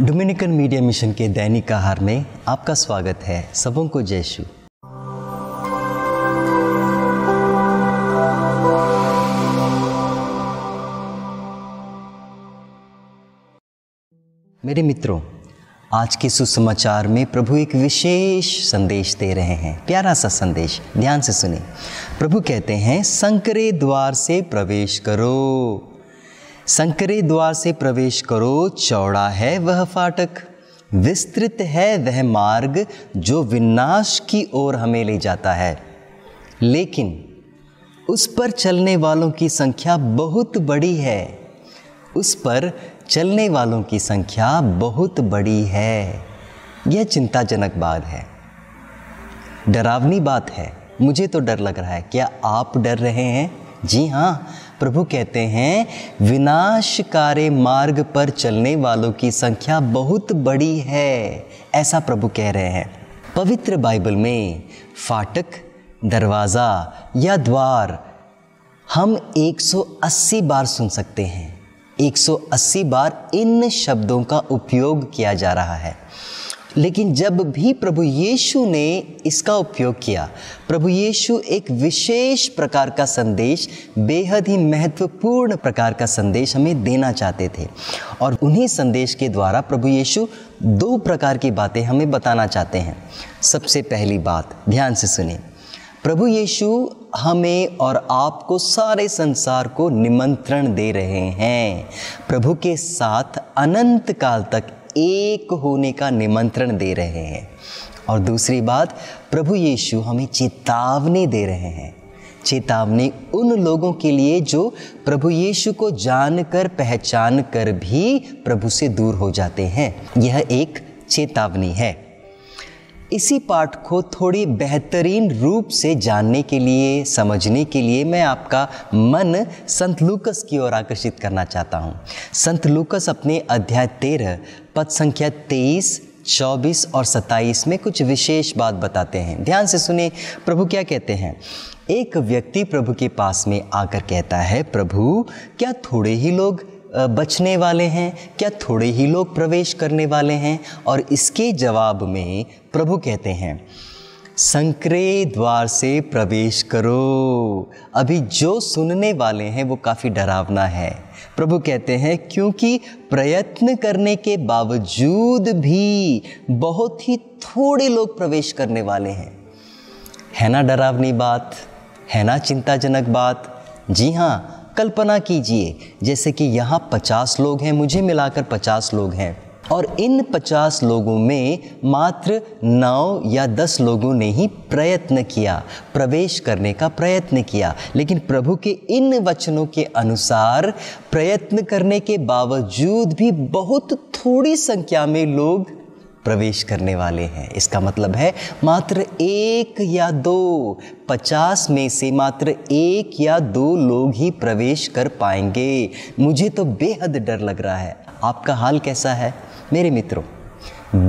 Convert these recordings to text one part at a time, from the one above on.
Dominican media mission के दैनिक आहार में आपका स्वागत है सबों को जयशु मेरे मित्रों आज के सुसमाचार में प्रभु एक विशेष संदेश दे रहे हैं प्यारा सा संदेश ध्यान से सुने प्रभु कहते हैं संकरे द्वार से प्रवेश करो संकरे द्वार से प्रवेश करो चौड़ा है वह फाटक विस्तृत है वह मार्ग जो विनाश की ओर हमें ले जाता है लेकिन उस पर चलने वालों की संख्या बहुत बड़ी है उस पर चलने वालों की संख्या बहुत बड़ी है यह चिंताजनक बात है डरावनी बात है मुझे तो डर लग रहा है क्या आप डर रहे हैं जी हाँ प्रभु कहते हैं विनाशकारी मार्ग पर चलने वालों की संख्या बहुत बड़ी है ऐसा प्रभु कह रहे हैं पवित्र बाइबल में फाटक दरवाज़ा या द्वार हम 180 बार सुन सकते हैं 180 बार इन शब्दों का उपयोग किया जा रहा है लेकिन जब भी प्रभु यीशु ने इसका उपयोग किया प्रभु यीशु एक विशेष प्रकार का संदेश बेहद ही महत्वपूर्ण प्रकार का संदेश हमें देना चाहते थे और उन्हीं संदेश के द्वारा प्रभु यीशु दो प्रकार की बातें हमें बताना चाहते हैं सबसे पहली बात ध्यान से सुनिए प्रभु यीशु हमें और आपको सारे संसार को निमंत्रण दे रहे हैं प्रभु के साथ अनंत काल तक एक होने का निमंत्रण दे रहे हैं और दूसरी बात प्रभु यीशु हमें चेतावनी दे रहे हैं चेतावनी उन लोगों के लिए जो प्रभु यीशु को जानकर पहचान कर भी प्रभु से दूर हो जाते हैं यह एक चेतावनी है इसी पाठ को थोड़ी बेहतरीन रूप से जानने के लिए समझने के लिए मैं आपका मन संत लूकस की ओर आकर्षित करना चाहता हूँ संत लूकस अपने अध्याय तेरह पद संख्या तेईस चौबीस और सत्ताईस में कुछ विशेष बात बताते हैं ध्यान से सुने प्रभु क्या कहते हैं एक व्यक्ति प्रभु के पास में आकर कहता है प्रभु क्या थोड़े ही लोग बचने वाले हैं क्या थोड़े ही लोग प्रवेश करने वाले हैं और इसके जवाब में प्रभु कहते हैं संक्रे द्वार से प्रवेश करो अभी जो सुनने वाले हैं वो काफ़ी डरावना है प्रभु कहते हैं क्योंकि प्रयत्न करने के बावजूद भी बहुत ही थोड़े लोग प्रवेश करने वाले हैं है ना डरावनी बात है ना चिंताजनक बात जी हाँ कल्पना कीजिए जैसे कि यहाँ पचास लोग हैं मुझे मिलाकर पचास लोग हैं और इन पचास लोगों में मात्र नौ या दस लोगों ने ही प्रयत्न किया प्रवेश करने का प्रयत्न किया लेकिन प्रभु के इन वचनों के अनुसार प्रयत्न करने के बावजूद भी बहुत थोड़ी संख्या में लोग प्रवेश करने वाले हैं इसका मतलब है मात्र एक या दो पचास में से मात्र एक या दो लोग ही प्रवेश कर पाएंगे मुझे तो बेहद डर लग रहा है आपका हाल कैसा है मेरे मित्रों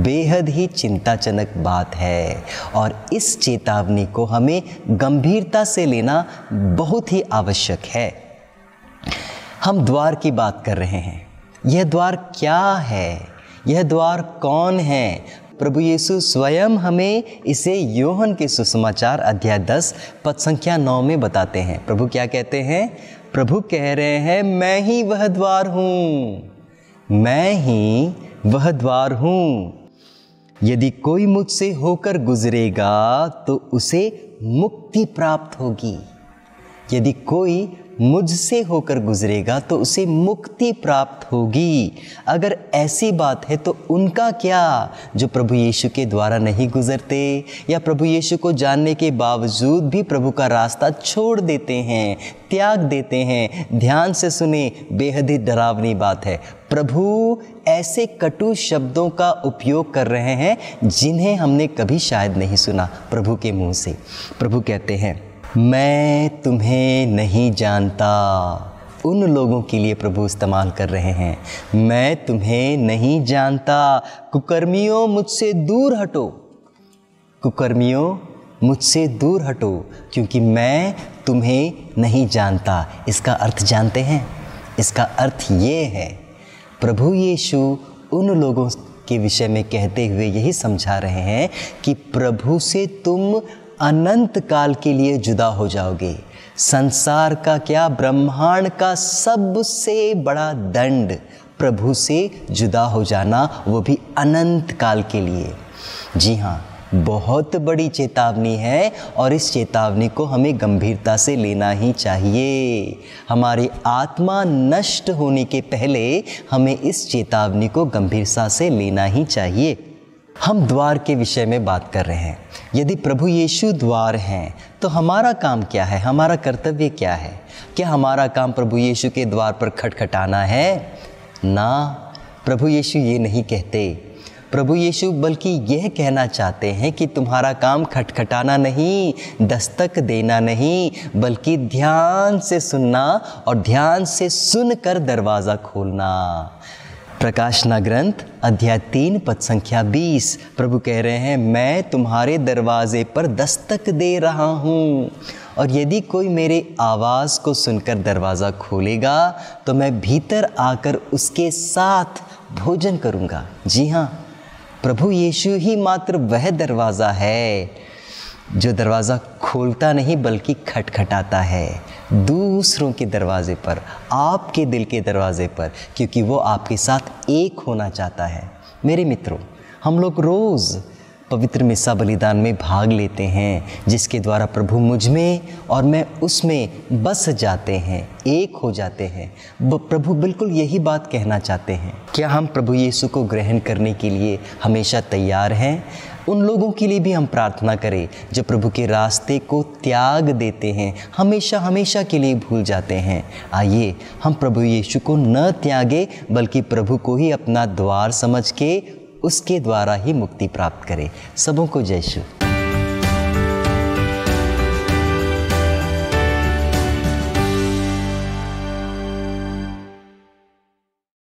बेहद ही चिंताजनक बात है और इस चेतावनी को हमें गंभीरता से लेना बहुत ही आवश्यक है हम द्वार की बात कर रहे हैं यह द्वार क्या है यह द्वार कौन है प्रभु यीशु स्वयं हमें इसे योहन के सुसमाचार अध्याय दस पद संख्या नौ में बताते हैं प्रभु क्या कहते हैं प्रभु कह रहे हैं मैं ही वह द्वार हूँ मैं ही वह द्वार हूँ यदि कोई मुझसे होकर गुजरेगा तो उसे मुक्ति प्राप्त होगी यदि कोई मुझसे होकर गुजरेगा तो उसे मुक्ति प्राप्त होगी अगर ऐसी बात है तो उनका क्या जो प्रभु यीशु के द्वारा नहीं गुजरते या प्रभु यीशु को जानने के बावजूद भी प्रभु का रास्ता छोड़ देते हैं त्याग देते हैं ध्यान से सुने बेहद ही डरावनी बात है प्रभु ऐसे कटु शब्दों का उपयोग कर रहे हैं जिन्हें हमने कभी शायद नहीं सुना प्रभु के मुंह से प्रभु कहते हैं मैं तुम्हें नहीं जानता उन लोगों के लिए प्रभु इस्तेमाल कर रहे हैं मैं तुम्हें नहीं जानता कुकर्मियों मुझसे दूर हटो कुकर्मियों मुझसे दूर हटो क्योंकि मैं तुम्हें नहीं जानता इसका अर्थ जानते हैं इसका अर्थ ये है प्रभु यीशु उन लोगों के विषय में कहते हुए यही समझा रहे हैं कि प्रभु से तुम अनंत काल के लिए जुदा हो जाओगे संसार का क्या ब्रह्मांड का सबसे बड़ा दंड प्रभु से जुदा हो जाना वो भी अनंत काल के लिए जी हाँ बहुत बड़ी चेतावनी है और इस चेतावनी को हमें गंभीरता से लेना ही चाहिए हमारी आत्मा नष्ट होने के पहले हमें इस चेतावनी को गंभीरता से लेना ही चाहिए हम द्वार के विषय में बात कर रहे हैं यदि प्रभु यीशु द्वार हैं तो हमारा काम क्या है हमारा कर्तव्य क्या है क्या हमारा काम प्रभु यीशु के द्वार पर खटखटाना है ना प्रभु यीशु ये नहीं कहते प्रभु यीशु बल्कि यह कहना चाहते हैं कि तुम्हारा काम खटखटाना नहीं दस्तक देना नहीं बल्कि ध्यान से सुनना और ध्यान से सुनकर दरवाज़ा खोलना प्रकाशना ग्रंथ अध्याय तीन पद संख्या बीस प्रभु कह रहे हैं मैं तुम्हारे दरवाजे पर दस्तक दे रहा हूँ और यदि कोई मेरे आवाज़ को सुनकर दरवाज़ा खोलेगा तो मैं भीतर आकर उसके साथ भोजन करूँगा जी हाँ प्रभु यीशु ही मात्र वह दरवाज़ा है जो दरवाज़ा खोलता नहीं बल्कि खटखटाता है दूसरों के दरवाजे पर आपके दिल के दरवाजे पर क्योंकि वो आपके साथ एक होना चाहता है मेरे मित्रों हम लोग रोज़ पवित्र मिसा बलिदान में भाग लेते हैं जिसके द्वारा प्रभु मुझ में और मैं उसमें बस जाते हैं एक हो जाते हैं प्रभु बिल्कुल यही बात कहना चाहते हैं क्या हम प्रभु यीशु को ग्रहण करने के लिए हमेशा तैयार हैं उन लोगों के लिए भी हम प्रार्थना करें जो प्रभु के रास्ते को त्याग देते हैं हमेशा हमेशा के लिए भूल जाते हैं आइए हम प्रभु यीशु को न त्यागे बल्कि प्रभु को ही अपना द्वार समझ के उसके द्वारा ही मुक्ति प्राप्त करें सबों को जय शुभ